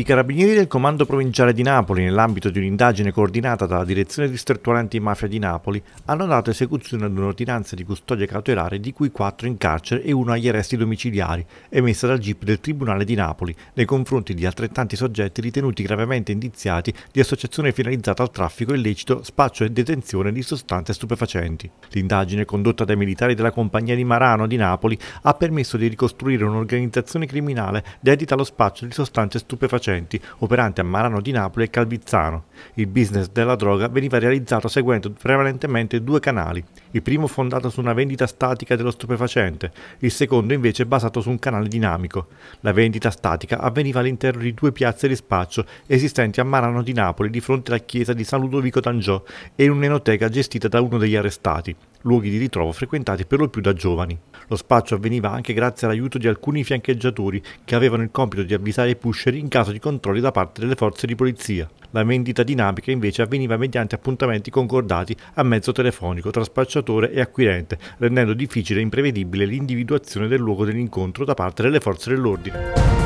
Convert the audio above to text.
I carabinieri del Comando Provinciale di Napoli, nell'ambito di un'indagine coordinata dalla Direzione Distrettuale Antimafia di Napoli, hanno dato esecuzione ad un'ordinanza di custodia cautelare di cui quattro in carcere e uno agli arresti domiciliari, emessa dal GIP del Tribunale di Napoli, nei confronti di altrettanti soggetti ritenuti gravemente indiziati di associazione finalizzata al traffico illecito, spaccio e detenzione di sostanze stupefacenti. L'indagine condotta dai militari della compagnia di Marano di Napoli ha permesso di ricostruire un'organizzazione criminale dedita allo spaccio di sostanze stupefacenti stupefacenti, operante a Marano di Napoli e Calvizzano. Il business della droga veniva realizzato seguendo prevalentemente due canali, il primo fondato su una vendita statica dello stupefacente, il secondo invece basato su un canale dinamico. La vendita statica avveniva all'interno di due piazze di spaccio esistenti a Marano di Napoli di fronte alla chiesa di San Ludovico d'Angio e in un'enoteca gestita da uno degli arrestati luoghi di ritrovo frequentati per lo più da giovani. Lo spaccio avveniva anche grazie all'aiuto di alcuni fiancheggiatori che avevano il compito di avvisare i pusheri in caso di controlli da parte delle forze di polizia. La vendita dinamica invece avveniva mediante appuntamenti concordati a mezzo telefonico tra spacciatore e acquirente, rendendo difficile e imprevedibile l'individuazione del luogo dell'incontro da parte delle forze dell'ordine.